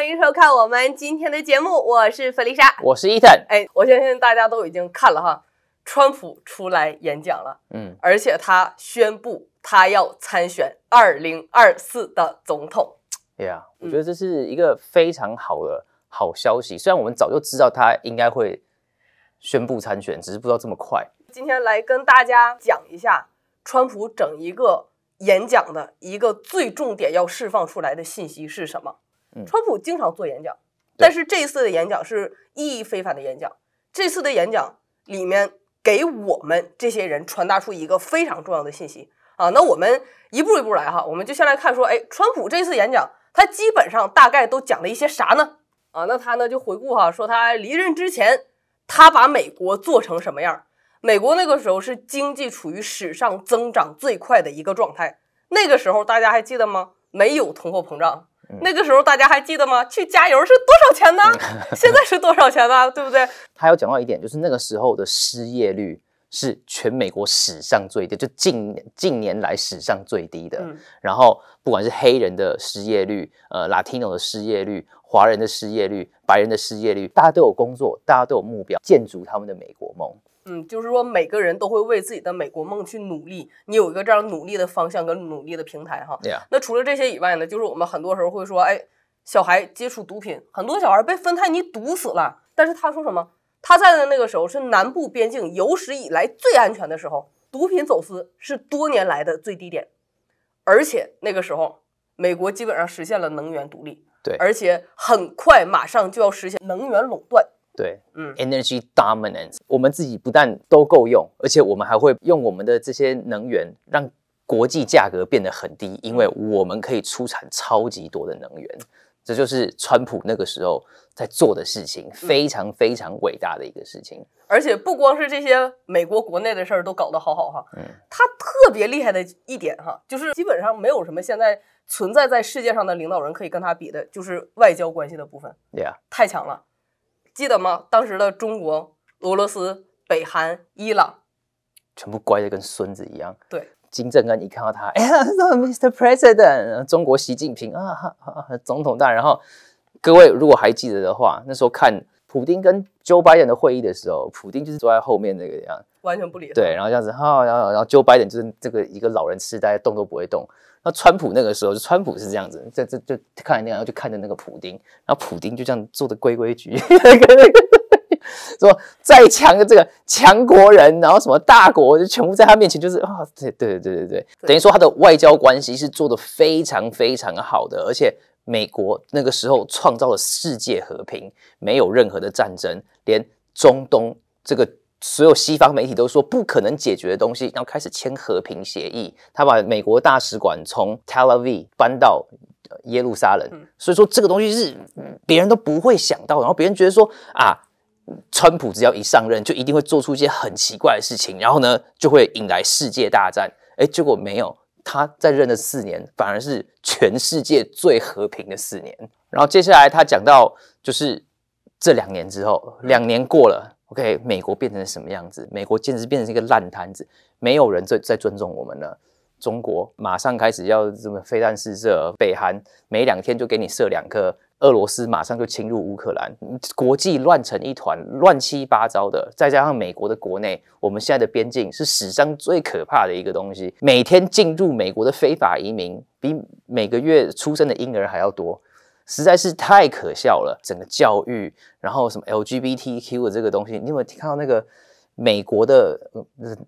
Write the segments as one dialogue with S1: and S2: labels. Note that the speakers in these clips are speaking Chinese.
S1: 欢迎收看我们今天的节目，我是弗丽莎，我是伊坦。哎，我相信大家都已经看了哈，川普出来演讲了，嗯，而且他宣布他要参选二零二四的总统。
S2: 哎呀，我觉得这是一个非常好的好消息。虽然我们早就知道他应该会宣布参选，只是不知道这么快。
S1: 今天来跟大家讲一下川普整一个演讲的一个最重点要释放出来的信息是什么。川普经常做演讲，但是这一次的演讲是意义非凡的演讲。这次的演讲里面给我们这些人传达出一个非常重要的信息啊。那我们一步一步来哈，我们就先来看说，哎，川普这次演讲他基本上大概都讲了一些啥呢？啊，那他呢就回顾哈，说他离任之前，他把美国做成什么样？美国那个时候是经济处于史上增长最快的一个状态，那个时候大家还记得吗？没有通货膨胀。那个时候大家还记得吗？去加油是多少钱呢？现在是多少钱呢？对不对？
S2: 他要讲到一点，就是那个时候的失业率是全美国史上最低，就近近年来史上最低的。然后不管是黑人的失业率、呃 l a t i n o 的失业率、华人的失业率、白人的失业率，大家都有工作，大家都有目标，建筑他们的美国梦。
S1: 嗯，就是说每个人都会为自己的美国梦去努力，你有一个这样努力的方向跟努力的平台哈。那除了这些以外呢，就是我们很多时候会说，哎，小孩接触毒品，很多小孩被芬太尼毒死了。但是他说什么？他在的那个时候是南部边境有史以来最安全的时候，毒品走私是多年来的最低点，而且那个时候美国基本上实现了能源独立，对，而且很快马上就要实现能源垄断。
S2: 对，嗯，energy dominance，我们自己不但都够用，而且我们还会用我们的这些能源让国际价格变得很低，因为我们可以出产超级多的能源，这就是川普那个时候在做的事情，非常非常伟大的一个事情。
S1: 而且不光是这些美国国内的事儿都搞得好好哈，嗯，他特别厉害的一点哈，就是基本上没有什么现在存在在世界上的领导人可以跟他比的，就是外交关系的部分，对呀，太强了。记得吗？当时的中国、俄罗斯、北韩、伊朗，
S2: 全部乖的跟孙子一样。对，金正恩一看到他，哎呀，o Mr. President，中国习近平啊，总统大。人。然后，各位如果还记得的话，那时候看。普丁跟 Joe Biden 的会议的时候，普丁就是坐在后面那个样，
S1: 完全不理他。对，
S2: 然后这样子，哈，然后然后 Biden 就是这个一个老人痴呆，动都不会动。那川普那个时候就川普是这样子，在这就看那样，然后就看着那个普丁，然后普丁就这样坐的规规矩，说再强的这个强国人，然后什么大国就全部在他面前，就是啊，对对对对对，等于说他的外交关系是做的非常非常好的，而且。美国那个时候创造了世界和平，没有任何的战争，连中东这个所有西方媒体都说不可能解决的东西，然后开始签和平协议。他把美国大使馆从 Tel Aviv 搬到耶路撒冷，所以说这个东西是别人都不会想到。然后别人觉得说啊，川普只要一上任就一定会做出一些很奇怪的事情，然后呢就会引来世界大战。哎，结果没有。他在任的四年，反而是全世界最和平的四年。然后接下来他讲到，就是这两年之后，两年过了，OK，美国变成什么样子？美国简直变成一个烂摊子，没有人在在尊重我们了。中国马上开始要这么飞弹试射，北韩每两天就给你射两颗。俄罗斯马上就侵入乌克兰，国际乱成一团，乱七八糟的。再加上美国的国内，我们现在的边境是史上最可怕的一个东西。每天进入美国的非法移民比每个月出生的婴儿还要多，实在是太可笑了。整个教育，然后什么 LGBTQ 的这个东西，你有没有看到那个美国的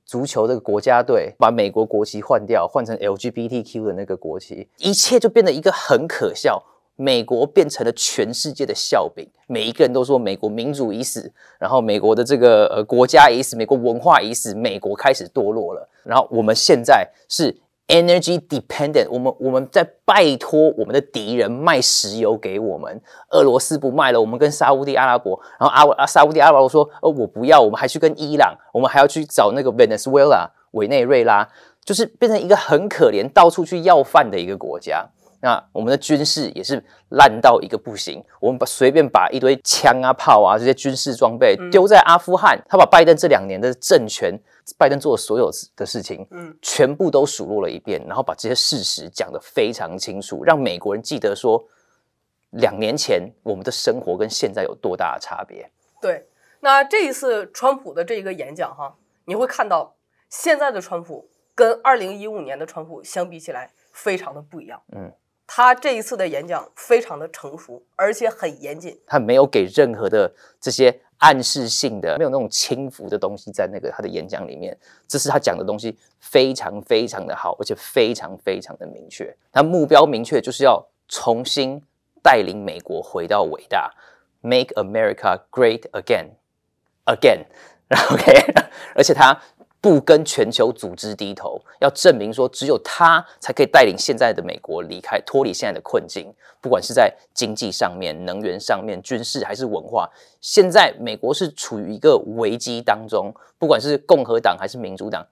S2: 足球的国家队把美国国旗换掉，换成 LGBTQ 的那个国旗？一切就变得一个很可笑。美国变成了全世界的笑柄，每一个人都说美国民主已死，然后美国的这个呃国家已死，美国文化已死，美国开始堕落了。然后我们现在是 energy dependent，我们我们在拜托我们的敌人卖石油给我们，俄罗斯不卖了，我们跟沙地阿拉伯，然后阿阿沙地阿拉伯说呃我不要，我们还去跟伊朗，我们还要去找那个 Venezuela 委内瑞拉，就是变成一个很可怜，到处去要饭的一个国家。那我们的军事也是烂到一个不行，我们把随便把一堆枪啊、炮啊这些军事装备丢在阿富汗，他把拜登这两年的政权、拜登做的所有的事情，嗯，全部都数落了一遍，然后把这些事实讲得非常清楚，让美国人记得说，两年前我们的生活跟现在有多大的差别。
S1: 对，那这一次川普的这一个演讲哈，你会看到现在的川普跟二零一五年的川普相比起来非常的不一样，嗯。他这一次的演讲非常的成熟，而且很严谨。
S2: 他没有给任何的这些暗示性的，没有那种轻浮的东西在那个他的演讲里面。这是他讲的东西非常非常的好，而且非常非常的明确。他目标明确，就是要重新带领美国回到伟大，Make America Great Again，Again。OK，而且他。不跟全球组织低头，要证明说只有他才可以带领现在的美国离开、脱离现在的困境。不管是在经济上面、能源上面、军事还是文化，现在美国是处于一个危机当中。不管是共和党还是民主党，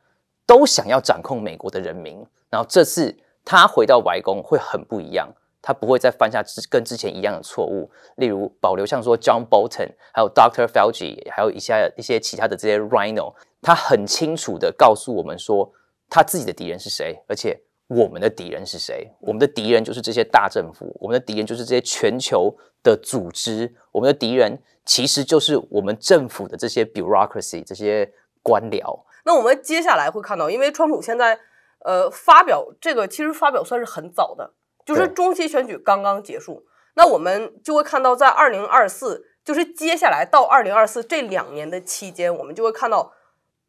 S2: 都想要掌控美国的人民。然后这次他回到白宫会很不一样。他不会再犯下跟之前一样的错误，例如保留像说 John Bolton，还有 Dr. f e l c i 还有一些一些其他的这些 Rino h。他很清楚的告诉我们说，他自己的敌人是谁，而且我们的敌人是谁？我们的敌人就是这些大政府，我们的敌人就是这些全球的组织，我们的敌人其实就是我们政府的这些 Bureaucracy 这些官僚。
S1: 那我们接下来会看到，因为川普现在呃发表这个，其实发表算是很早的。就是中期选举刚刚结束，那我们就会看到，在二零二四，就是接下来到二零二四这两年的期间，我们就会看到，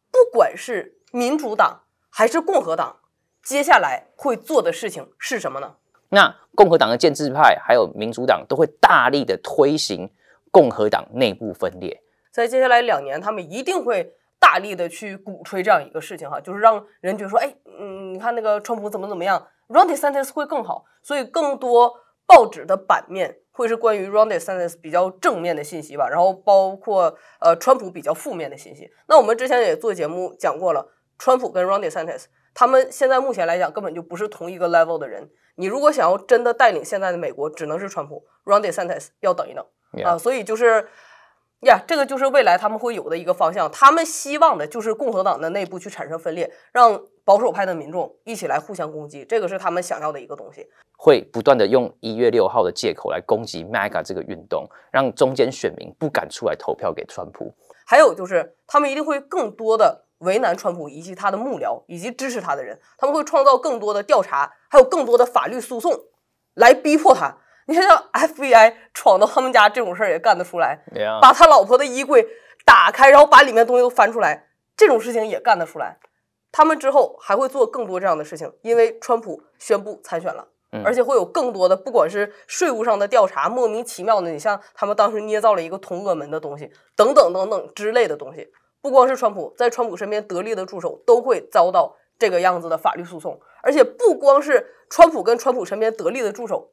S1: 不管是民主党还是共和党，接下来会做的事情是什么呢？
S2: 那共和党的建制派还有民主党都会大力的推行共和党内部分裂，
S1: 在接下来两年，他们一定会大力的去鼓吹这样一个事情哈，就是让人觉得说，哎，嗯，你看那个川普怎么怎么样。Rudy s a n t e r s 会更好，所以更多报纸的版面会是关于 Rudy s a n t e r s 比较正面的信息吧，然后包括呃川普比较负面的信息。那我们之前也做节目讲过了，川普跟 Rudy s a n t e r s 他们现在目前来讲根本就不是同一个 level 的人。你如果想要真的带领现在的美国，只能是川普，Rudy s a n t e r s 要等一等啊。所以就是呀，这个就是未来他们会有的一个方向，他们希望的就是共和党的内部去产生分裂，让。保守派的民众一起来互相攻击，这个是他们想要的一个东西。
S2: 会不断的用一月六号的借口来攻击 MAGA 这个运动，让中间选民不敢出来投票给川普。
S1: 还有就是，他们一定会更多的为难川普以及他的幕僚以及支持他的人。他们会创造更多的调查，还有更多的法律诉讼，来逼迫他。你想想，FBI 闯到他们家这种事儿也干得出来，把他老婆的衣柜打开，然后把里面东西都翻出来，这种事情也干得出来。他们之后还会做更多这样的事情，因为川普宣布参选了，而且会有更多的，不管是税务上的调查，莫名其妙的，你像他们当时捏造了一个同额门的东西，等等等等之类的东西。不光是川普，在川普身边得力的助手都会遭到这个样子的法律诉讼，而且不光是川普跟川普身边得力的助手，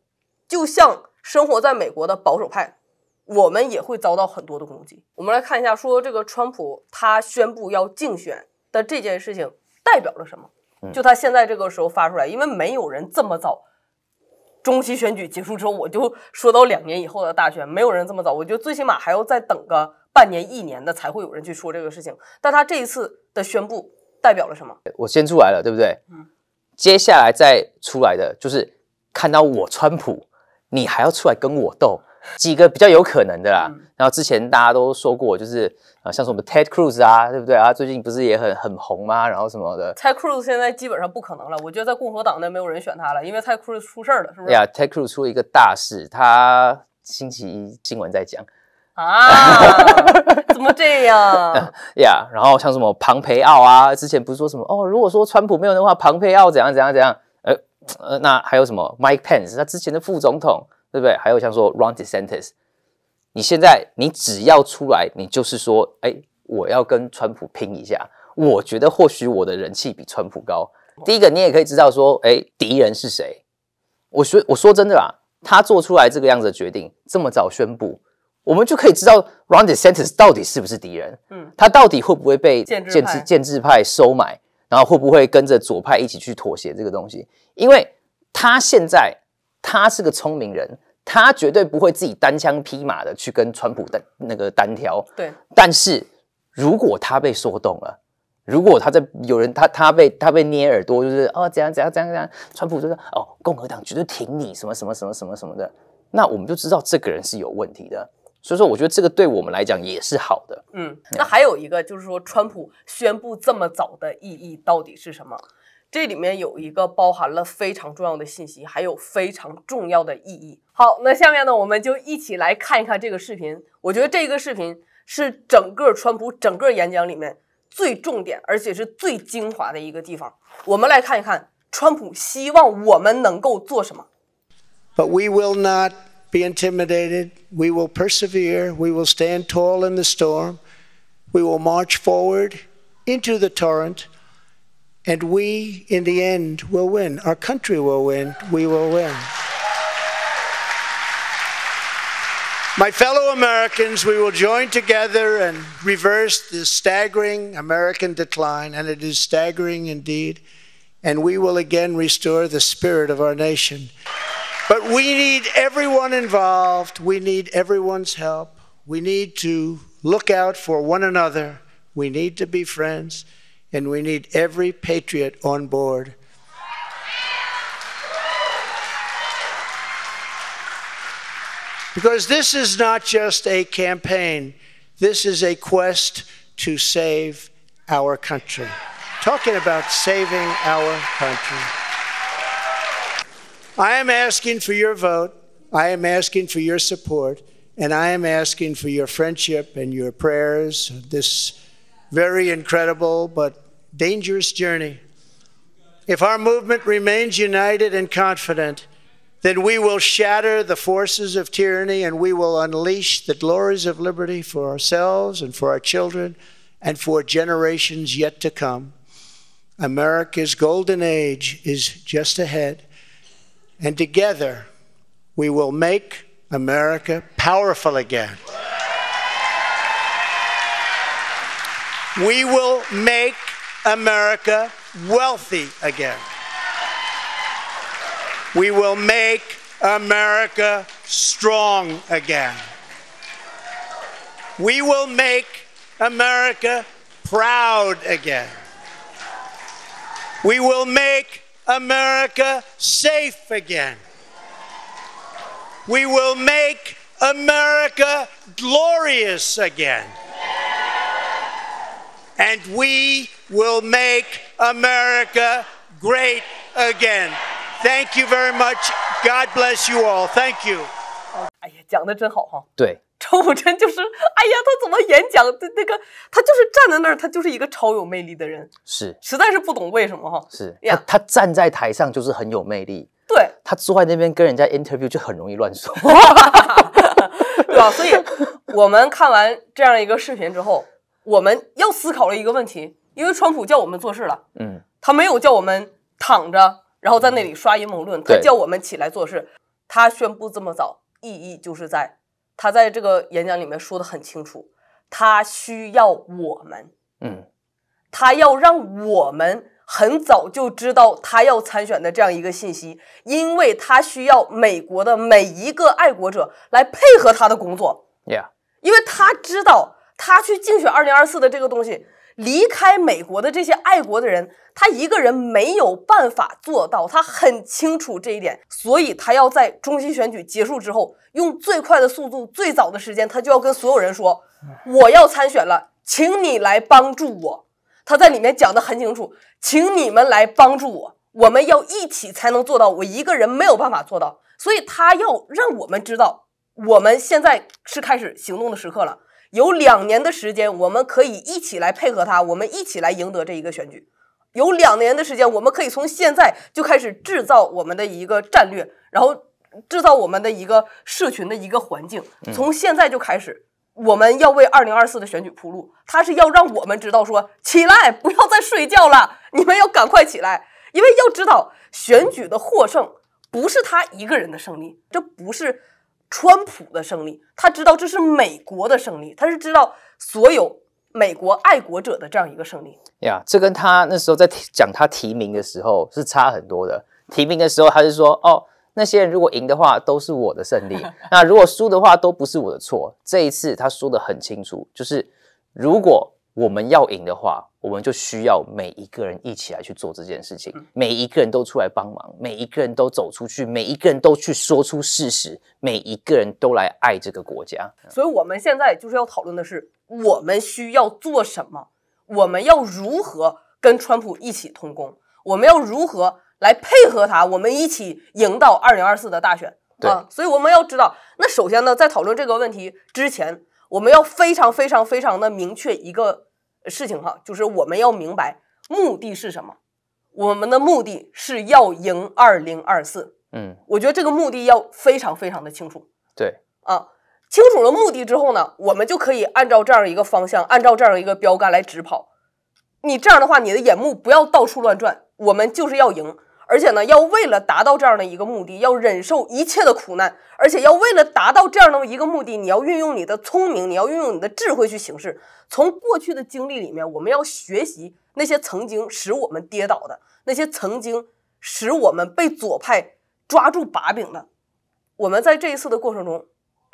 S1: 就像生活在美国的保守派，我们也会遭到很多的攻击。我们来看一下，说这个川普他宣布要竞选的这件事情。代表了什么？就他现在这个时候发出来，因为没有人这么早。中期选举结束之后，我就说到两年以后的大选，没有人这么早。我觉得最起码还要再等个半年一年的，才会有人去说这个事情。但他这一次的宣布代表了什么？
S2: 我先出来了，对不对？嗯，接下来再出来的就是看到我川普，你还要出来跟我斗。几个比较有可能的啦，然后之前大家都说过，就是啊，像是我们 Ted Cruz 啊，对不对啊？最近不是也很很红吗？然后什么的？Ted
S1: Cruz 现在基本上不可能了，我觉得在共和党内没有人选他了，因为 Ted Cruz 出事了，是不是？呀
S2: ，Ted Cruz 出了一个大事，他星期一新闻在讲啊，
S1: 怎么这样？
S2: 呀，然后像什么庞培奥啊，之前不是说什么哦，如果说川普没有的话，庞培奥怎样怎样怎样？呃呃，那还有什么 Mike Pence，他之前的副总统。对不对？还有像说 r o n d e s e n t e s 你现在你只要出来，你就是说，哎，我要跟川普拼一下。我觉得或许我的人气比川普高。第一个，你也可以知道说，哎，敌人是谁。我说我说真的啦，他做出来这个样子的决定，这么早宣布，我们就可以知道 r o n d e s e n t e s 到底是不是敌人。嗯。他到底会不会被建制建制派收买，然后会不会跟着左派一起去妥协这个东西？因为他现在。他是个聪明人，他绝对不会自己单枪匹马的去跟川普单那个单挑。对，但是如果他被说动了，如果他在有人他他被他被捏耳朵，就是哦怎样怎样怎样怎样，川普就说哦共和党绝对挺你什么什么什么什么什么的，那我们就知道这个人是有问题的。所以说，我觉得这个对我们来讲也是好的。
S1: 嗯，那还有一个就是说，川普宣布这么早的意义到底是什么？这里面有一个包含了非常重要的信息，还有非常重要的意义。好，那下面呢，我们就一起来看一看这个视频。我觉得这个视频是整个川普整个演讲里面最重点，而且是最精华的一个地方。我们来看一看，川普希望我们能够做什么
S3: ？But we will not be intimidated. We will persevere. We will stand tall in the storm. We will march forward into the torrent. And we, in the end, will win. Our country will win. We will win. My fellow Americans, we will join together and reverse this staggering American decline, and it is staggering indeed, and we will again restore the spirit of our nation. But we need everyone involved, we need everyone's help, we need to look out for one another, we need to be friends and we need every patriot on board. Because this is not just a campaign, this is a quest to save our country. Talking about saving our country. I am asking for your vote, I am asking for your support, and I am asking for your friendship and your prayers this very incredible but dangerous journey. If our movement remains united and confident, then we will shatter the forces of tyranny and we will unleash the glories of liberty for ourselves and for our children and for generations yet to come. America's golden age is just ahead, and together we will make America powerful again. We will make America wealthy again. We will make America strong again. We will make America proud again. We will make America safe again. We will make America glorious again. And we will make America great again. Thank you very much. God bless you all. Thank you. 哎呀，讲的真好哈！对，周虎真就是，哎
S1: 呀，他怎么演讲？的那个，他就是站在那儿，他就是一个超有魅力的人。是，实在是不懂为什么哈。是，呀，
S2: 他站在台上就是很有魅力。对，他坐在那边跟人家 interview 就很容易乱说，
S1: 对吧？所以我们看完这样一个视频之后。我们要思考了一个问题，因为川普叫我们做事了，嗯，他没有叫我们躺着，然后在那里刷阴谋论，他叫我们起来做事。他宣布这么早，意义就是在他在这个演讲里面说的很清楚，他需要我们，嗯，他要让我们很早就知道他要参选的这样一个信息，因为他需要美国的每一个爱国者来配合他的工作，Yeah，因为他知道。他去竞选二零二四的这个东西，离开美国的这些爱国的人，他一个人没有办法做到，他很清楚这一点，所以他要在中期选举结束之后，用最快的速度、最早的时间，他就要跟所有人说，我要参选了，请你来帮助我。他在里面讲的很清楚，请你们来帮助我，我们要一起才能做到，我一个人没有办法做到，所以他要让我们知道，我们现在是开始行动的时刻了。有两年的时间，我们可以一起来配合他，我们一起来赢得这一个选举。有两年的时间，我们可以从现在就开始制造我们的一个战略，然后制造我们的一个社群的一个环境。从现在就开始，我们要为二零二四的选举铺路。他是要让我们知道，说起来不要再睡觉了，你们要赶快起来，因为要知道，选举的获胜不是他一个人的胜利，这不是。川普的胜利，他知道这是美国的胜利，他是知道所有美国爱国者的这样一个胜利
S2: 呀。这跟他那时候在讲他提名的时候是差很多的。提名的时候他是说，哦，那些人如果赢的话都是我的胜利，那如果输的话都不是我的错。这一次他说的很清楚，就是如果。我们要赢的话，我们就需要每一个人一起来去做这件事情。每一个人都出来帮忙，每一个人都走出去，每一个人都去说出事实，每一个人都来爱这个国家。
S1: 所以我们现在就是要讨论的是，我们需要做什么？我们要如何跟川普一起通工？我们要如何来配合他？我们一起赢到二零二四的大选，对所以我们要知道，那首先呢，在讨论这个问题之前，我们要非常非常非常的明确一个。事情哈，就是我们要明白目的是什么。我们的目的是要赢二零二四，嗯，我觉得这个目的要非常非常的清楚。对，啊，清楚了目的之后呢，我们就可以按照这样一个方向，按照这样一个标杆来直跑。你这样的话，你的眼目不要到处乱转，我们就是要赢。而且呢，要为了达到这样的一个目的，要忍受一切的苦难；而且要为了达到这样的一个目的，你要运用你的聪明，你要运用你的智慧去行事。从过去的经历里面，我们要学习那些曾经使我们跌倒的，那些曾经使我们被左派抓住把柄的。我们在这一次的过程中，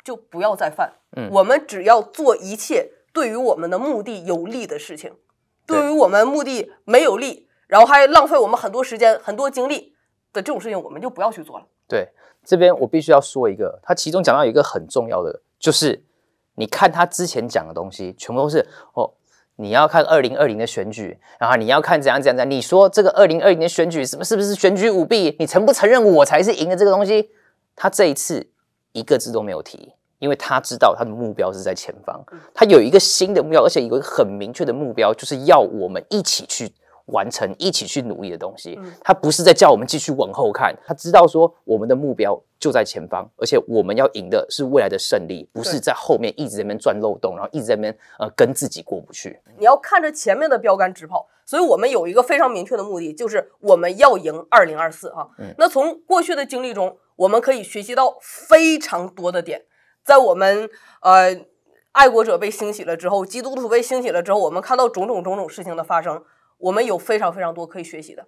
S1: 就不要再犯。嗯，我们只要做一切对于我们的目的有利的事情，对于我们目的没有利。然后还浪费我们很多时间、很多精力的这种事情，我们就不要去做了。
S2: 对，这边我必须要说一个，他其中讲到一个很重要的，就是你看他之前讲的东西，全部都是哦，你要看二零二零的选举，然后你要看怎样怎样怎样。你说这个二零二零年选举什么是不是选举舞弊？你承不承认我才是赢的这个东西？他这一次一个字都没有提，因为他知道他的目标是在前方，他有一个新的目标，而且有一个很明确的目标，就是要我们一起去。完成一起去努力的东西，他不是在叫我们继续往后看，他知道说我们的目标就在前方，而且我们要赢的是未来的胜利，不是在后面一直在那边钻漏洞，然后一直在那边呃跟自己过不去。
S1: 你要看着前面的标杆直跑。所以，我们有一个非常明确的目的，就是我们要赢二零二四啊。那从过去的经历中，我们可以学习到非常多的点。在我们呃，爱国者被兴起了之后，基督徒被兴起了之后，我们看到种种种种事情的发生。我们有非常非常多可以学习的。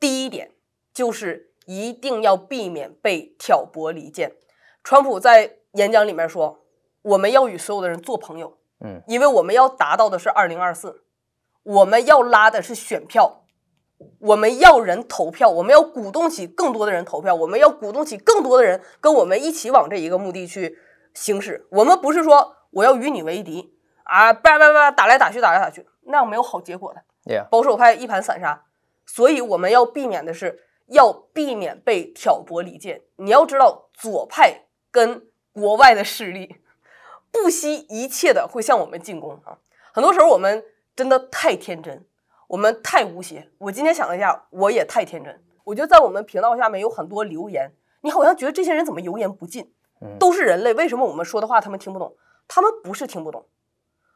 S1: 第一点就是一定要避免被挑拨离间。川普在演讲里面说：“我们要与所有的人做朋友，嗯，因为我们要达到的是二零二四，我们要拉的是选票，我们要人投票，我们要鼓动起更多的人投票，我们要鼓动起更多的人跟我们一起往这一个目的去行驶。我们不是说我要与你为敌啊，叭叭叭打来打去，打来打去，那样没有好结果的。”保守派一盘散沙，所以我们要避免的是要避免被挑拨离间。你要知道，左派跟国外的势力不惜一切的会向我们进攻啊！很多时候我们真的太天真，我们太无邪。我今天想了一下，我也太天真。我觉得在我们频道下面有很多留言，你好像觉得这些人怎么油盐不进？都是人类，为什么我们说的话他们听不懂？他们不是听不懂，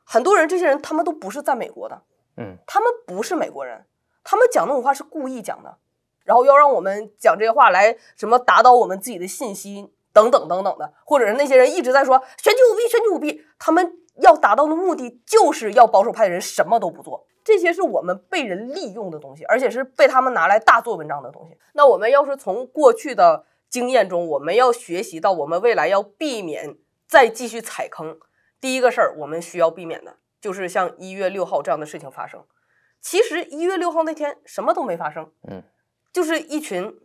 S1: 很多人这些人他们都不是在美国的。嗯，他们不是美国人，他们讲那种话是故意讲的，然后要让我们讲这些话来什么打倒我们自己的信心等等等等的，或者是那些人一直在说选举舞弊、选举舞弊，他们要达到的目的就是要保守派的人什么都不做，这些是我们被人利用的东西，而且是被他们拿来大做文章的东西。那我们要是从过去的经验中，我们要学习到我们未来要避免再继续踩坑，第一个事儿我们需要避免的。就是像一月六号这样的事情发生，其实一月六号那天什么都没发生，嗯，就是一群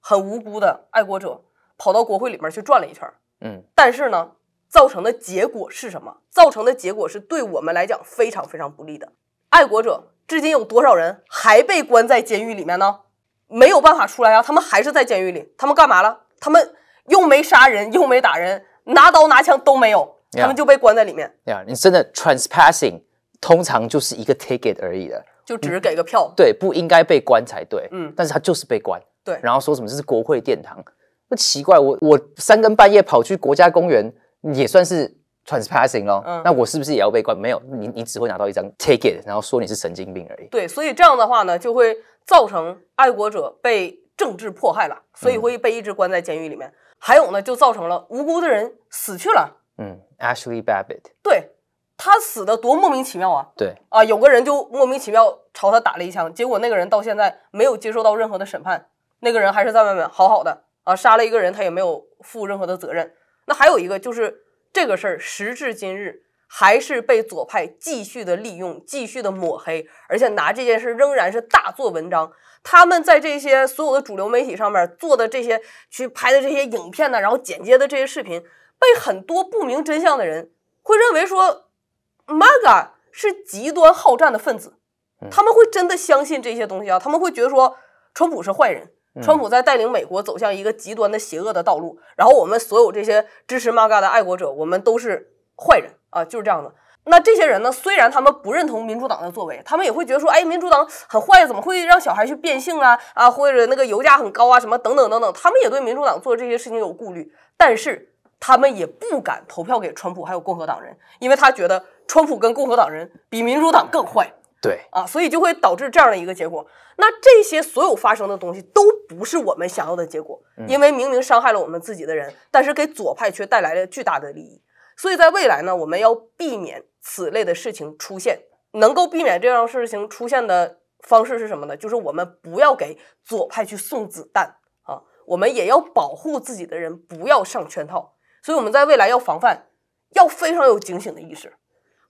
S1: 很无辜的爱国者跑到国会里面去转了一圈，嗯，但是呢，造成的结果是什么？造成的结果是对我们来讲非常非常不利的。爱国者至今有多少人还被关在监狱里面呢？没有办法出来啊，他们还是在监狱里。他们干嘛了？他们又没杀人，又没打人，拿刀拿枪都没有。他们就被关在里面。对
S2: 你真的 transpassing 通常就是一个 ticket 而已的，
S1: 就只是给个票。
S2: 对，不应该被关才对。嗯，但是他就是被关。对，然后说什么这是国会殿堂，那奇怪。我我三更半夜跑去国家公园，也算是 transpassing 咯。嗯，那我是不是也要被关？没有，你你只会拿到一张 ticket，然后说你是神经病而
S1: 已。对，所以这样的话呢，就会造成爱国者被政治迫害了，所以会被一直关在监狱里面。还有呢，就造成了无辜的人死去了。
S2: 嗯，Ashley Babbitt，
S1: 对他死的多莫名其妙啊！对啊，有个人就莫名其妙朝他打了一枪，结果那个人到现在没有接受到任何的审判，那个人还是在外面好好的啊，杀了一个人他也没有负任何的责任。那还有一个就是这个事儿时至今日还是被左派继续的利用，继续的抹黑，而且拿这件事仍然是大做文章。他们在这些所有的主流媒体上面做的这些去拍的这些影片呢，然后剪接的这些视频。被很多不明真相的人会认为说，g a 是极端好战的分子，他们会真的相信这些东西啊，他们会觉得说，川普是坏人，川普在带领美国走向一个极端的邪恶的道路，然后我们所有这些支持 MAGA 的爱国者，我们都是坏人啊，就是这样的。那这些人呢，虽然他们不认同民主党的作为，他们也会觉得说，哎，民主党很坏，怎么会让小孩去变性啊啊，或者那个油价很高啊什么等等等等，他们也对民主党做这些事情有顾虑，但是。他们也不敢投票给川普，还有共和党人，因为他觉得川普跟共和党人比民主党更坏。对啊，所以就会导致这样的一个结果。那这些所有发生的东西都不是我们想要的结果，因为明明伤害了我们自己的人，但是给左派却带来了巨大的利益。所以在未来呢，我们要避免此类的事情出现。能够避免这样事情出现的方式是什么呢？就是我们不要给左派去送子弹啊，我们也要保护自己的人不要上圈套。所以我们在未来要防范，要非常有警醒的意识。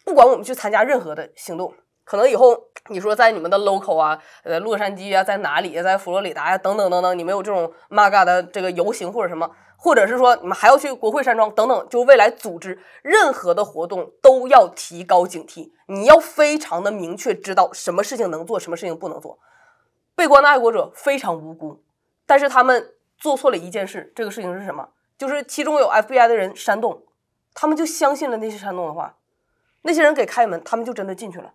S1: 不管我们去参加任何的行动，可能以后你说在你们的 local 啊，呃，洛杉矶啊，在哪里，在佛罗里达呀，等等等等，你们有这种 maga 的这个游行或者什么，或者是说你们还要去国会山庄等等，就未来组织任何的活动都要提高警惕。你要非常的明确知道什么事情能做，什么事情不能做。被关的爱国者非常无辜，但是他们做错了一件事，这个事情是什么？就是其中有 FBI 的人煽动，他们就相信了那些煽动的话，那些人给开门，他们就真的进去了。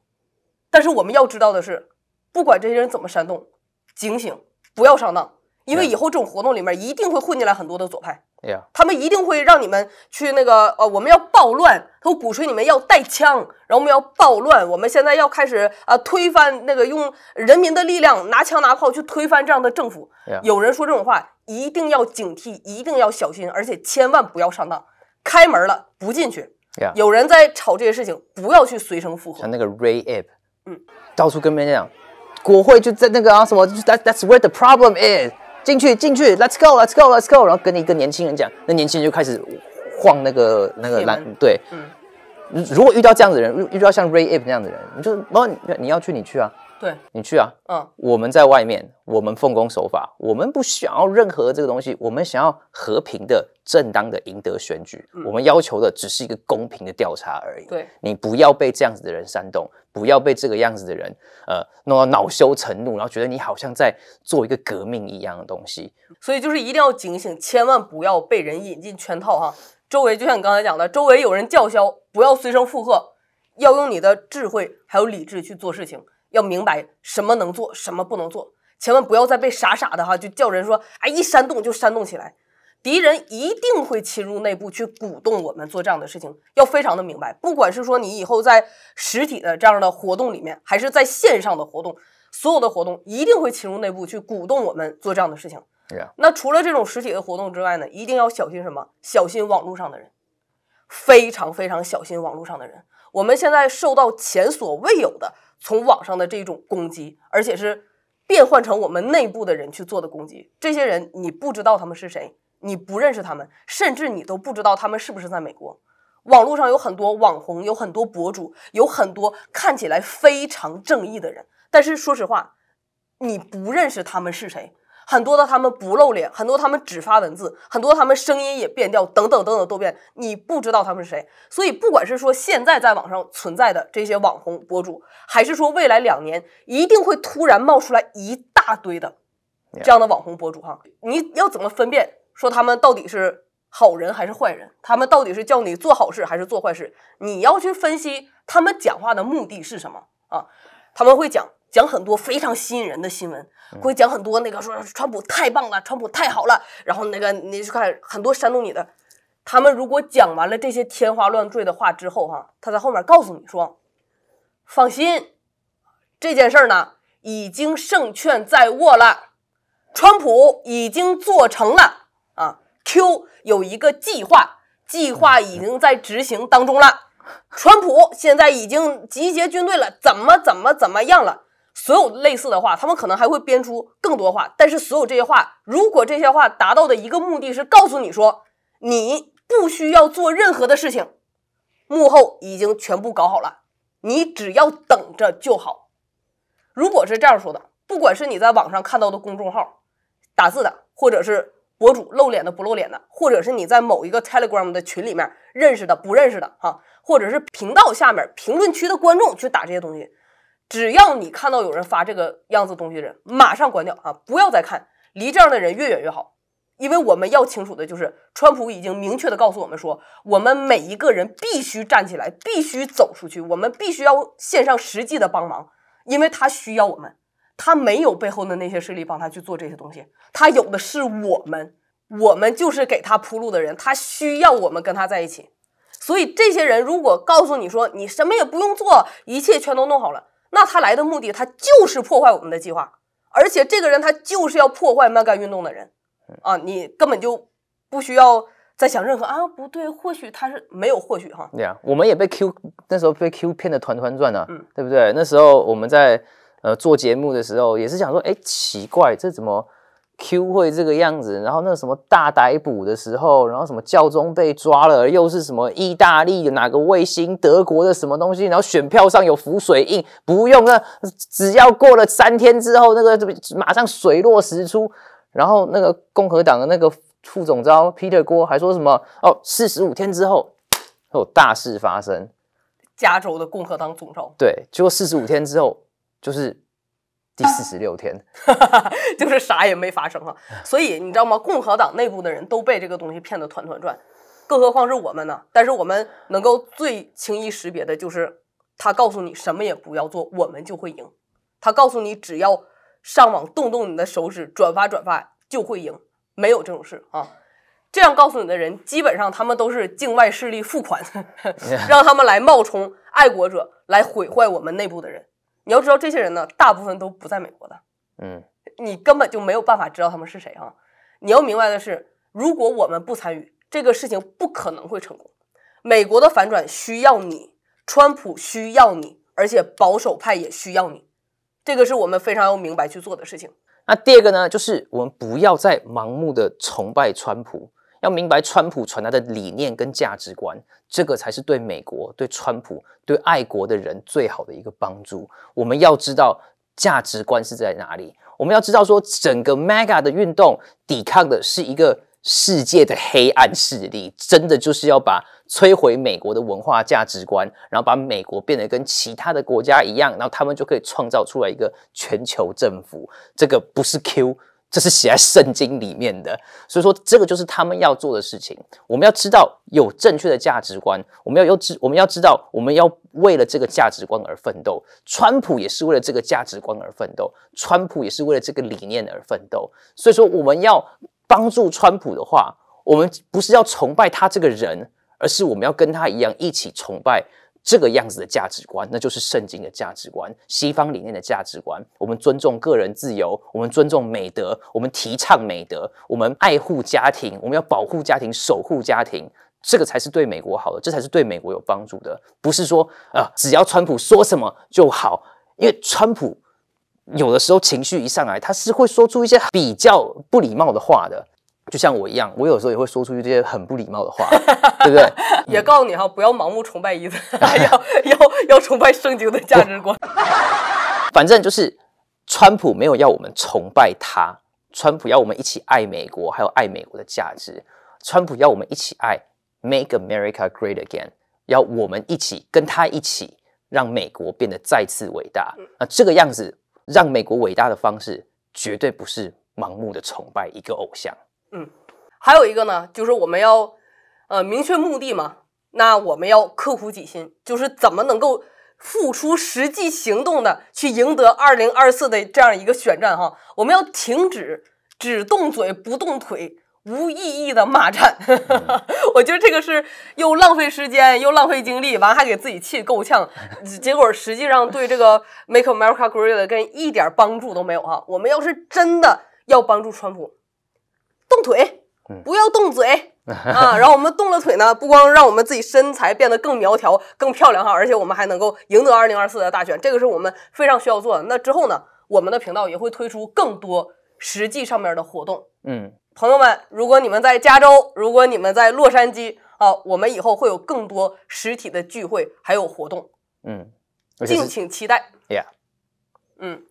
S1: 但是我们要知道的是，不管这些人怎么煽动，警醒，不要上当，因为以后这种活动里面一定会混进来很多的左派，他们一定会让你们去那个呃，我们要暴乱，会鼓吹你们要带枪，然后我们要暴乱，我们现在要开始呃推翻那个用人民的力量拿枪拿炮去推翻这样的政府。有人说这种话。一定要警惕，一定要小心，而且千万不要上当。开门了，不进去。有人在吵这些事情，不要去随声附和。像
S2: 那个 Ray App，嗯，到处跟别人讲，国会就在那个啊什么，that that's where the problem is。进去，进去，let's go，let's go，let's go。然后跟一个年轻人讲，那年轻人就开始晃那个那个篮，对，嗯。如果遇到这样的人，遇到像 Ray App 那样的人，你就，哦，你要去，你去啊。对你去啊，嗯，我们在外面，我们奉公守法，我们不想要任何这个东西，我们想要和平的、正当的赢得选举。我们要求的只是一个公平的调查而已。对，你不要被这样子的人煽动，不要被这个样子的人呃弄到恼羞成怒，然后觉得你好像在做一个革命一样的东西。
S1: 所以就是一定要警醒，千万不要被人引进圈套哈。周围就像你刚才讲的，周围有人叫嚣，不要随声附和，要用你的智慧还有理智去做事情。要明白什么能做，什么不能做，千万不要再被傻傻的哈，就叫人说，哎，一煽动就煽动起来，敌人一定会侵入内部去鼓动我们做这样的事情，要非常的明白。不管是说你以后在实体的这样的活动里面，还是在线上的活动，所有的活动一定会侵入内部去鼓动我们做这样的事情。那除了这种实体的活动之外呢，一定要小心什么？小心网络上的人，非常非常小心网络上的人。我们现在受到前所未有的。从网上的这种攻击，而且是变换成我们内部的人去做的攻击。这些人你不知道他们是谁，你不认识他们，甚至你都不知道他们是不是在美国。网络上有很多网红，有很多博主，有很多看起来非常正义的人，但是说实话，你不认识他们是谁。很多的他们不露脸，很多他们只发文字，很多他们声音也变调，等等等等都变，你不知道他们是谁。所以不管是说现在在网上存在的这些网红博主，还是说未来两年一定会突然冒出来一大堆的这样的网红博主哈，你要怎么分辨说他们到底是好人还是坏人？他们到底是叫你做好事还是做坏事？你要去分析他们讲话的目的是什么啊？他们会讲。讲很多非常吸引人的新闻，会讲很多那个说川普太棒了，川普太好了。然后那个你去看很多煽动你的，他们如果讲完了这些天花乱坠的话之后，哈，他在后面告诉你说，放心，这件事儿呢已经胜券在握了，川普已经做成了啊。Q 有一个计划，计划已经在执行当中了，川普现在已经集结军队了，怎么怎么怎么样了？所有类似的话，他们可能还会编出更多话。但是所有这些话，如果这些话达到的一个目的是告诉你说，你不需要做任何的事情，幕后已经全部搞好了，你只要等着就好。如果是这样说的，不管是你在网上看到的公众号打字的，或者是博主露脸的不露脸的，或者是你在某一个 Telegram 的群里面认识的不认识的啊，或者是频道下面评论区的观众去打这些东西。只要你看到有人发这个样子东西的人，马上关掉啊！不要再看，离这样的人越远越好。因为我们要清楚的就是，川普已经明确的告诉我们说，我们每一个人必须站起来，必须走出去，我们必须要献上实际的帮忙，因为他需要我们，他没有背后的那些势力帮他去做这些东西，他有的是我们，我们就是给他铺路的人，他需要我们跟他在一起。所以，这些人如果告诉你说你什么也不用做，一切全都弄好了。那他来的目的，他就是破坏我们的计划，而且这个人他就是要破坏慢干运动的人，啊，你根本就不需要再想任何啊，不对，或许他是没有或许哈，
S2: 对呀，我们也被 Q 那时候被 Q 骗得团团转呢，嗯，对不对？那时候我们在呃做节目的时候也是想说，哎，奇怪，这怎么？Q 会这个样子，然后那什么大逮捕的时候，然后什么教宗被抓了，又是什么意大利哪个卫星，德国的什么东西，然后选票上有浮水印，不用那，只要过了三天之后，那个马上水落石出，然后那个共和党的那个副总招 Peter 郭还说什么哦，四十五天之后有大事发生，
S1: 加州的共和党总统
S2: 对，结果四十五天之后就是。第四十六天，
S1: 就是啥也没发生啊！所以你知道吗？共和党内部的人都被这个东西骗得团团转，更何况是我们呢？但是我们能够最轻易识别的就是，他告诉你什么也不要做，我们就会赢；他告诉你只要上网动动你的手指，转发转发就会赢，没有这种事啊！这样告诉你的人，基本上他们都是境外势力付款，让他们来冒充爱国者来毁坏我们内部的人。你要知道，这些人呢，大部分都不在美国的，嗯，你根本就没有办法知道他们是谁哈。你要明白的是，如果我们不参与这个事情，不可能会成功。美国的反转需要你，川普需要你，而且保守派也需要你，这个是我们非常要明白去做的事情。
S2: 那第二个呢，就是我们不要再盲目的崇拜川普。要明白川普传达的理念跟价值观，这个才是对美国、对川普、对爱国的人最好的一个帮助。我们要知道价值观是在哪里。我们要知道说，整个 Mega 的运动抵抗的是一个世界的黑暗势力，真的就是要把摧毁美国的文化价值观，然后把美国变得跟其他的国家一样，然后他们就可以创造出来一个全球政府。这个不是 Q。这是写在圣经里面的，所以说这个就是他们要做的事情。我们要知道有正确的价值观，我们要有知，我们要知道，我们要为了这个价值观而奋斗。川普也是为了这个价值观而奋斗，川普也是为了这个理念而奋斗。所以说，我们要帮助川普的话，我们不是要崇拜他这个人，而是我们要跟他一样一起崇拜。这个样子的价值观，那就是圣经的价值观，西方理念的价值观。我们尊重个人自由，我们尊重美德，我们提倡美德，我们爱护家庭，我们要保护家庭，守护家庭。这个才是对美国好的，这才是对美国有帮助的。不是说啊，只要川普说什么就好，因为川普有的时候情绪一上来，他是会说出一些比较不礼貌的话的。就像我一样，我有时候也会说出去这些很不礼貌的话，对不对？
S1: 也告诉你哈，不要盲目崇拜伊萨，要要要崇拜圣经的价值观。
S2: 反正就是，川普没有要我们崇拜他，川普要我们一起爱美国，还有爱美国的价值。川普要我们一起爱，Make America Great Again，要我们一起跟他一起让美国变得再次伟大。那这个样子让美国伟大的方式，绝对不是盲目的崇拜一个偶像。
S1: 嗯，还有一个呢，就是我们要，呃，明确目的嘛。那我们要刻苦己心，就是怎么能够付出实际行动的去赢得二零二四的这样一个选战哈。我们要停止只动嘴不动腿、无意义的骂战。我觉得这个是又浪费时间又浪费精力，完了还给自己气够呛。结果实际上对这个 Make America Great 跟一点帮助都没有哈。我们要是真的要帮助川普。动腿，不要动嘴 啊！然后我们动了腿呢，不光让我们自己身材变得更苗条、更漂亮哈，而且我们还能够赢得二零二四的大选，这个是我们非常需要做的。那之后呢，我们的频道也会推出更多实际上面的活动。嗯，朋友们，如果你们在加州，如果你们在洛杉矶啊，我们以后会有更多实体的聚会还有活动。
S2: 嗯，敬请期待。Yeah，
S1: 嗯，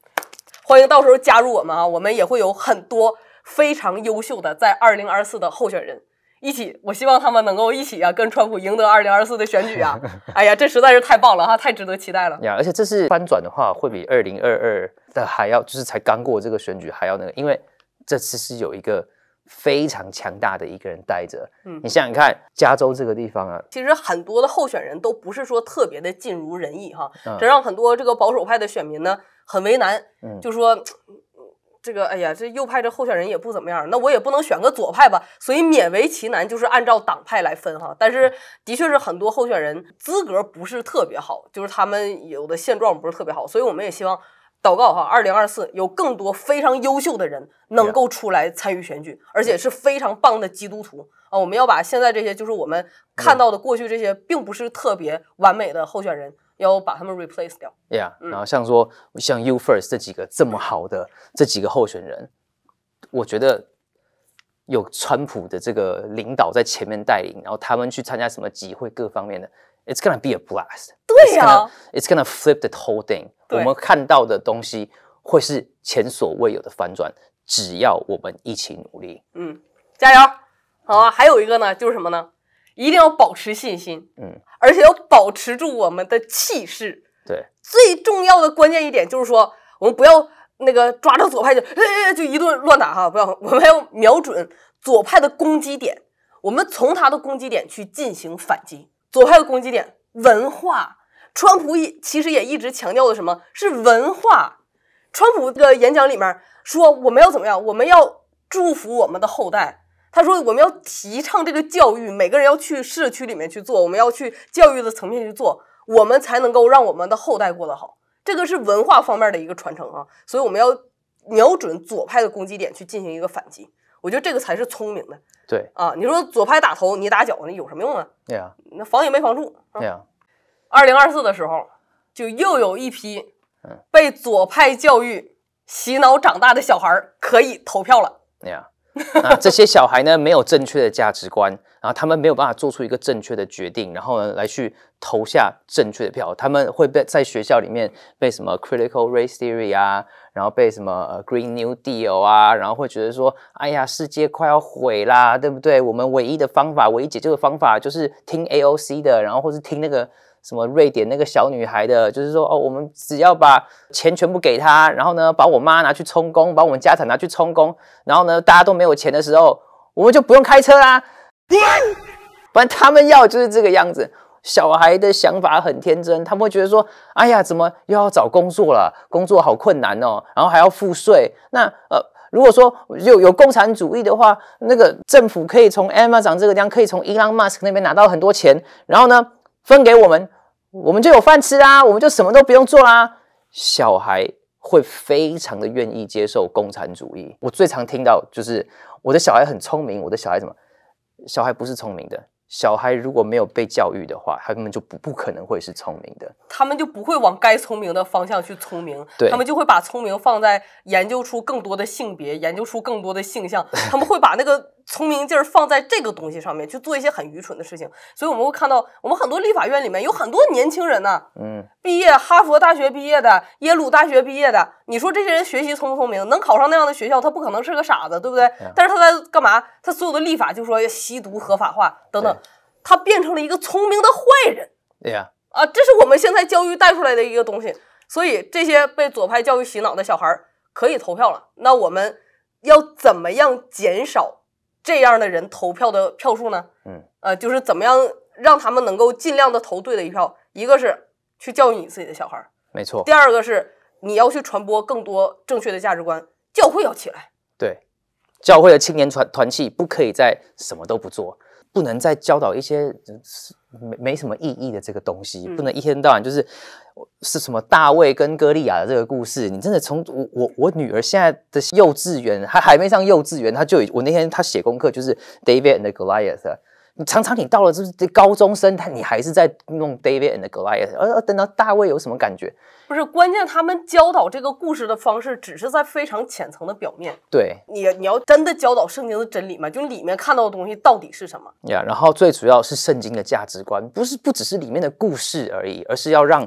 S1: 欢迎到时候加入我们啊！我们也会有很多。非常优秀的在二零二四的候选人一起，我希望他们能够一起啊，跟川普赢得二零二四的选举啊！哎呀，这实在是太棒了哈，太值得期待了。
S2: 呀！而且这次翻转的话，会比二零二二的还要，就是才刚过这个选举还要那个，因为这次是有一个非常强大的一个人带着。嗯，你想想看，加州这个地方啊，
S1: 其实很多的候选人都不是说特别的尽如人意哈，这让很多这个保守派的选民呢很为难。嗯，就说。这个，哎呀，这右派这候选人也不怎么样，那我也不能选个左派吧，所以勉为其难，就是按照党派来分哈。但是，的确是很多候选人资格不是特别好，就是他们有的现状不是特别好，所以我们也希望。祷告哈，二零二四有更多非常优秀的人能够出来参与选举，而且是非常棒的基督徒啊！我们要把现在这些，就是我们看到的过去这些并不是特别完美的候选人，要把他们 replace 掉。
S2: Yeah，然后像说像 You First 这几个这么好的这几个候选人，我觉得有川普的这个领导在前面带领，然后他们去参加什么集会各方面的。It's gonna be a blast. 对呀，It's gonna flip the whole thing. 我们看到的东西会是前所未有的翻转。只要我们一起努力，
S1: 嗯，加油，好啊。还有一个呢，就是什么呢？一定要保持信心，嗯，而且要保持住我们的气势。对，最重要的关键一点就是说，我们不要那个抓着左派就 就一顿乱打哈，不要，我们要瞄准左派的攻击点，我们从他的攻击点去进行反击。左派的攻击点文化，川普也其实也一直强调的什么是文化。川普的演讲里面说我们要怎么样？我们要祝福我们的后代。他说我们要提倡这个教育，每个人要去社区里面去做，我们要去教育的层面去做，我们才能够让我们的后代过得好。这个是文化方面的一个传承啊，所以我们要瞄准左派的攻击点去进行一个反击。我觉得这个才是聪明的，对啊，你说左派打头，你打脚呢，有什么用啊？对啊，那防也没防住。对啊，二零二四的时候，就又有一批被左派教育洗脑长大的小孩可以投票了。
S2: 对呀，啊，这些小孩呢没有正确的价值观，然后他们没有办法做出一个正确的决定，然后呢来去投下正确的票，他们会被在学校里面被什么 critical race theory 啊。然后被什么呃、Green New Deal 啊，然后会觉得说，哎呀，世界快要毁啦，对不对？我们唯一的方法，唯一解救的方法就是听 A O C 的，然后或是听那个什么瑞典那个小女孩的，就是说，哦，我们只要把钱全部给她，然后呢，把我妈拿去充公，把我们家产拿去充公，然后呢，大家都没有钱的时候，我们就不用开车啦。不然他们要就是这个样子。小孩的想法很天真，他们会觉得说：“哎呀，怎么又要找工作了？工作好困难哦，然后还要付税。”那呃，如果说有有共产主义的话，那个政府可以从埃马长这个地方，可以从伊桑马斯那边拿到很多钱，然后呢分给我们，我们就有饭吃啊，我们就什么都不用做啦。小孩会非常的愿意接受共产主义。我最常听到就是我的小孩很聪明，我的小孩怎么？小孩不是聪明的。小孩如果没有被教育的话，他们就不不可能会是聪明的。
S1: 他们就不会往该聪明的方向去聪明，他们就会把聪明放在研究出更多的性别，研究出更多的性向。他们会把那个。聪明劲儿放在这个东西上面去做一些很愚蠢的事情，所以我们会看到，我们很多立法院里面有很多年轻人呐，嗯，毕业哈佛大学毕业的，耶鲁大学毕业的，你说这些人学习聪不聪明？能考上那样的学校，他不可能是个傻子，对不对？但是他在干嘛？他所有的立法就说吸毒合法化等等，他变成了一个聪明的坏人，对呀，啊，这是我们现在教育带出来的一个东西，所以这些被左派教育洗脑的小孩儿可以投票了。那我们要怎么样减少？这样的人投票的票数呢？嗯，呃，就是怎么样让他们能够尽量的投对的一票？一个是去教育你自己的小孩儿，
S2: 没错。第二
S1: 个是你要去传播更多正确的价值观，教会要起来。
S2: 对，教会的青年团团契不可以在什么都不做，不能再教导一些。没没什么意义的这个东西，不能一天到晚就是是什么大卫跟歌利亚的这个故事。你真的从我我我女儿现在的幼稚园，她还没上幼稚园，她就已我那天她写功课就是 David and Goliath。你常常你到了就是高中生，他你还是在弄 David and Goliath，呃，等到大卫有什么感觉？
S1: 不是关键，他们教导这个故事的方式，只是在非常浅层的表面。对你，你要真的教导圣经的真理嘛，就里面看到的东西到底是什么
S2: 呀？然后最主要是圣经的价值观，不是不只是里面的故事而已，而是要让。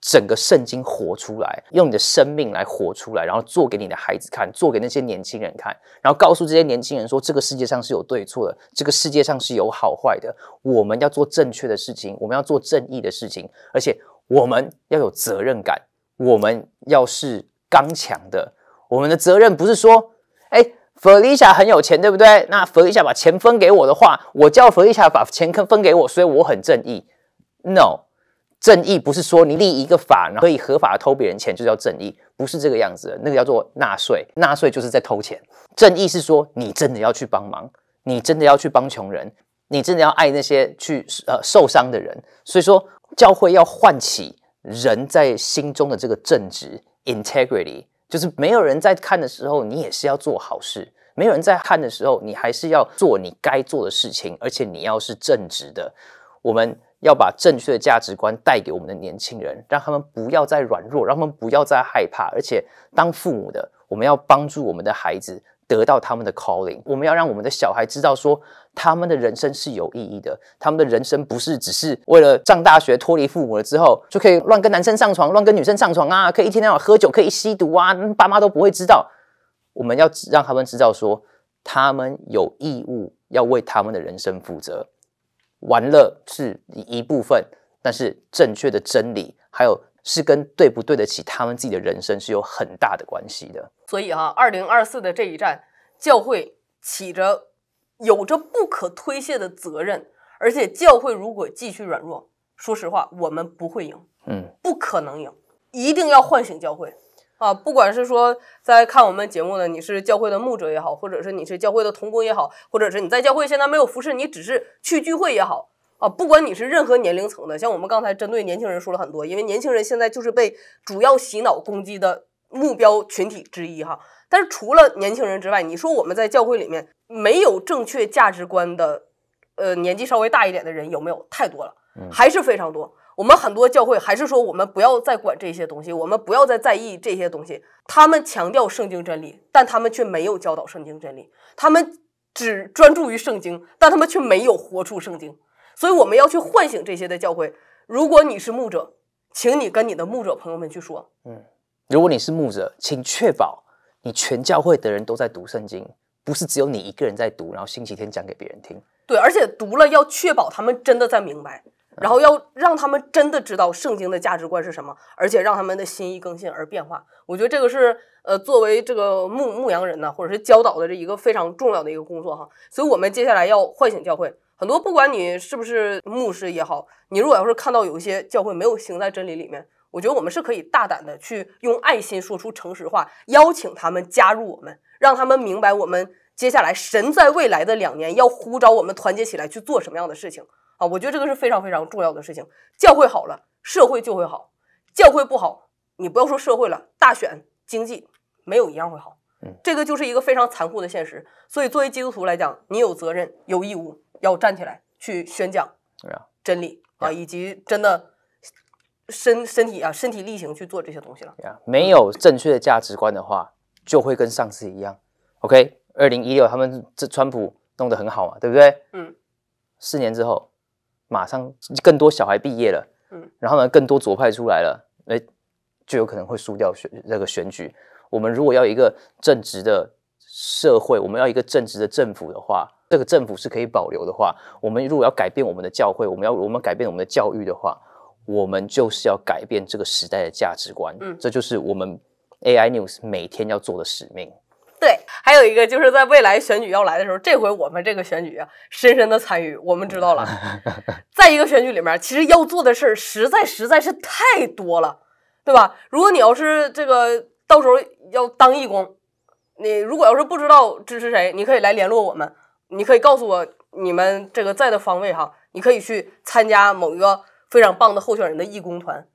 S2: 整个圣经活出来，用你的生命来活出来，然后做给你的孩子看，做给那些年轻人看，然后告诉这些年轻人说：这个世界上是有对错的，这个世界上是有好坏的。我们要做正确的事情，我们要做正义的事情，而且我们要有责任感，我们要是刚强的。我们的责任不是说，哎，弗丽莎很有钱，对不对？那弗丽莎把钱分给我的话，我叫弗丽莎把钱分给我，所以我很正义。No。正义不是说你立一个法，然后可以合法偷别人钱就叫正义，不是这个样子。那个叫做纳税，纳税就是在偷钱。正义是说你真的要去帮忙，你真的要去帮穷人，你真的要爱那些去呃受伤的人。所以说，教会要唤起人在心中的这个正直 （integrity），就是没有人在看的时候，你也是要做好事；没有人在看的时候，你还是要做你该做的事情，而且你要是正直的，我们。要把正确的价值观带给我们的年轻人，让他们不要再软弱，让他们不要再害怕。而且，当父母的，我们要帮助我们的孩子得到他们的 calling。我们要让我们的小孩知道，说他们的人生是有意义的。他们的人生不是只是为了上大学、脱离父母了之后就可以乱跟男生上床、乱跟女生上床啊，可以一天到晚喝酒，可以吸毒啊，爸妈都不会知道。我们要让他们知道，说他们有义务要为他们的人生负责。玩乐是一部分，但是正确的真理，还有是跟对不对得起他们自己的人生是有很大的关系的。
S1: 所以哈，二零二四的这一战，教会起着有着不可推卸的责任。而且教会如果继续软弱，说实话，我们不会赢，嗯，不可能赢，一定要唤醒教会。啊，不管是说在看我们节目的，你是教会的牧者也好，或者是你是教会的童工也好，或者是你在教会现在没有服侍，你只是去聚会也好，啊，不管你是任何年龄层的，像我们刚才针对年轻人说了很多，因为年轻人现在就是被主要洗脑攻击的目标群体之一哈。但是除了年轻人之外，你说我们在教会里面没有正确价值观的，呃，年纪稍微大一点的人有没有？太多了，还是非常多。我们很多教会还是说我们不要再管这些东西，我们不要再在意这些东西。他们强调圣经真理，但他们却没有教导圣经真理。他们只专注于圣经，但他们却没有活出圣经。所以我们要去唤醒这些的教会。如果你是牧者，请你跟你的牧者朋友们去说，
S2: 嗯，如果你是牧者，请确保你全教会的人都在读圣经，不是只有你一个人在读，然后星期天讲给别人听。
S1: 对，而且读了要确保他们真的在明白。然后要让他们真的知道圣经的价值观是什么，而且让他们的心意更新而变化。我觉得这个是呃，作为这个牧牧羊人呢，或者是教导的这一个非常重要的一个工作哈。所以，我们接下来要唤醒教会。很多，不管你是不是牧师也好，你如果要是看到有一些教会没有行在真理里面，我觉得我们是可以大胆的去用爱心说出诚实话，邀请他们加入我们，让他们明白我们接下来神在未来的两年要呼召我们团结起来去做什么样的事情。啊，我觉得这个是非常非常重要的事情，教会好了，社会就会好；教会不好，你不要说社会了，大选、经济没有一样会好。嗯，这个就是一个非常残酷的现实。所以，作为基督徒来讲，你有责任、有义务要站起来去宣讲真理啊，以及真的身身体啊，身体力行去做这些东西了。
S2: 没有正确的价值观的话，就会跟上次一样。OK，二零一六他们这川普弄得很好嘛，对不对？嗯，四年之后。马上更多小孩毕业了，嗯，然后呢，更多左派出来了，哎，就有可能会输掉选那个选举。我们如果要一个正直的社会，我们要一个正直的政府的话，这个政府是可以保留的话，我们如果要改变我们的教会，我们要我们改变我们的教育的话，我们就是要改变这个时代的价值观。嗯，这就是我们 AI News 每天要做的使命。
S1: 对，还有一个就是在未来选举要来的时候，这回我们这个选举啊，深深的参与，我们知道了。在一个选举里面，其实要做的事儿实在实在是太多了，对吧？如果你要是这个到时候要当义工，你如果要是不知道支持谁，你可以来联络我们，你可以告诉我你们这个在的方位哈，你可以去参加某一个非常棒的候选人的义工团。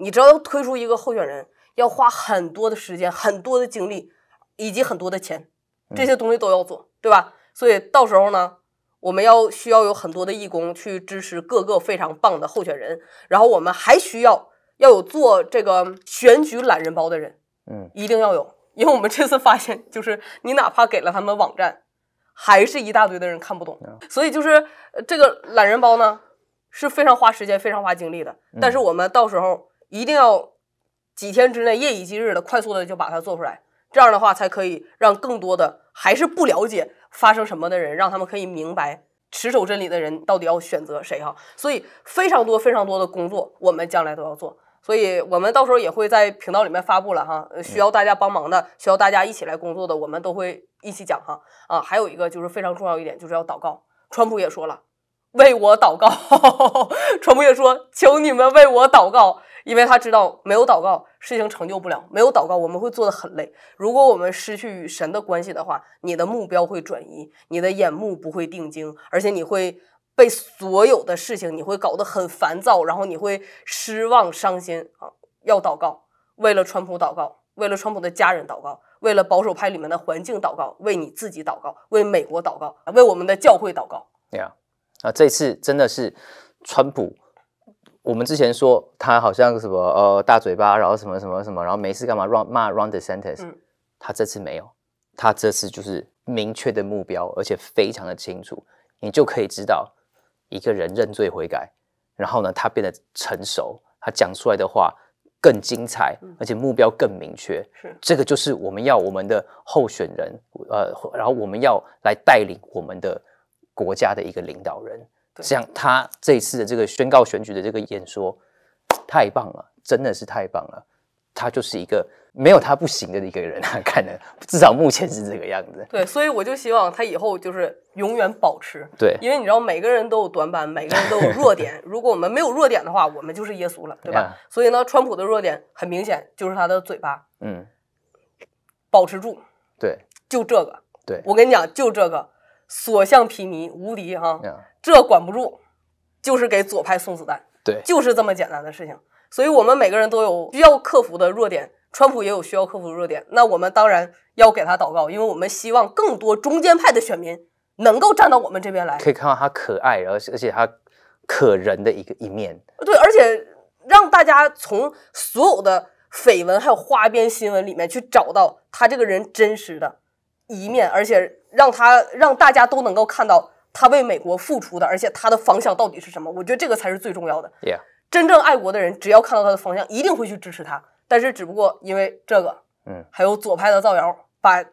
S1: 你知道推出一个候选人要花很多的时间，很多的精力。以及很多的钱，这些东西都要做，对吧？所以到时候呢，我们要需要有很多的义工去支持各个非常棒的候选人。然后我们还需要要有做这个选举懒人包的人，嗯，一定要有，因为我们这次发现，就是你哪怕给了他们网站，还是一大堆的人看不懂。所以就是这个懒人包呢，是非常花时间、非常花精力的。但是我们到时候一定要几天之内夜以继日的快速的就把它做出来。这样的话，才可以让更多的还是不了解发生什么的人，让他们可以明白持守真理的人到底要选择谁哈。所以，非常多非常多的工作，我们将来都要做。所以我们到时候也会在频道里面发布了哈，需要大家帮忙的，需要大家一起来工作的，我们都会一起讲哈。啊，还有一个就是非常重要一点，就是要祷告。川普也说了。为我祷告，川普也说：“求你们为我祷告，因为他知道没有祷告，事情成就不了；没有祷告，我们会做的很累。如果我们失去与神的关系的话，你的目标会转移，你的眼目不会定睛，而且你会被所有的事情，你会搞得很烦躁，然后你会失望、伤心啊！要祷告，为了川普祷告，为了川普的家人祷告，为了保守派里面的环境祷告，为你自己祷告，为美国祷告，为我们的教会祷告。”
S2: Yeah。啊，这次真的是川普，我们之前说他好像什么呃大嘴巴，然后什么什么什么，然后没事干嘛 run 骂，run the sentence。他这次没有，他这次就是明确的目标，而且非常的清楚，你就可以知道一个人认罪悔改，然后呢，他变得成熟，他讲出来的话更精彩，而且目标更明确。是这个就是我们要我们的候选人，呃，然后我们要来带领我们的。国家的一个领导人，像他这一次的这个宣告选举的这个演说，太棒了，真的是太棒了。他就是一个没有他不行的一个人啊，可 至少目前是这个样子。
S1: 对，所以我就希望他以后就是永远保持对，因为你知道每个人都有短板，每个人都有弱点。如果我们没有弱点的话，我们就是耶稣了，对吧？所以呢，川普的弱点很明显就是他的嘴巴。嗯，保持住。对，就这个。对，我跟你讲，就这个。所向披靡，无敌哈，这管不住，就是给左派送子弹，对，就是这么简单的事情。所以，我们每个人都有需要克服的弱点，川普也有需要克服的弱点。那我们当然要给他祷告，因为我们希望更多中间派的选民能够站到我们这边来。可
S2: 以看到他可爱，而而且他可人的一个一面。
S1: 对，而且让大家从所有的绯闻还有花边新闻里面去找到他这个人真实的一面，而且。让他让大家都能够看到他为美国付出的，而且他的方向到底是什么？我觉得这个才是最重要的。Yeah，真正爱国的人只要看到他的方向，一定会去支持他。但是只不过因为这个，嗯，还有左派的造谣，把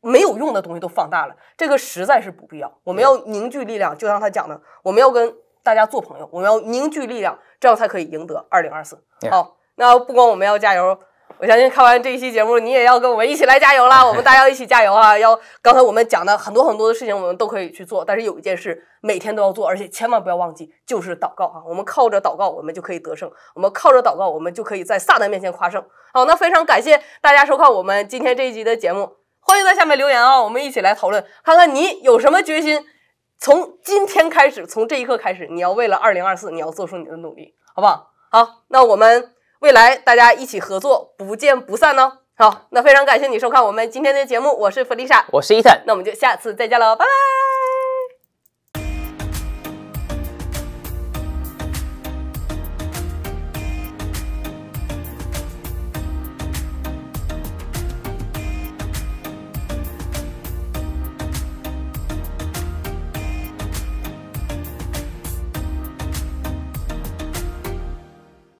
S1: 没有用的东西都放大了，这个实在是不必要。我们要凝聚力量，就像他讲的，我们要跟大家做朋友，我们要凝聚力量，这样才可以赢得二零二四。好，那不光我们要加油。我相信看完这一期节目，你也要跟我们一起来加油啦！我们大家要一起加油啊！要刚才我们讲的很多很多的事情，我们都可以去做，但是有一件事每天都要做，而且千万不要忘记，就是祷告啊！我们靠着祷告，我们就可以得胜；我们靠着祷告，我们就可以在撒旦面前夸胜。好，那非常感谢大家收看我们今天这一集的节目，欢迎在下面留言啊，我们一起来讨论，看看你有什么决心。从今天开始，从这一刻开始，你要为了2024，你要做出你的努力，好不好？好，那我们。未来大家一起合作，不见不散呢。好，那非常感谢你收看我们今天的节目，我是弗丽莎，我是伊坦，那我们就下次再见喽，拜拜。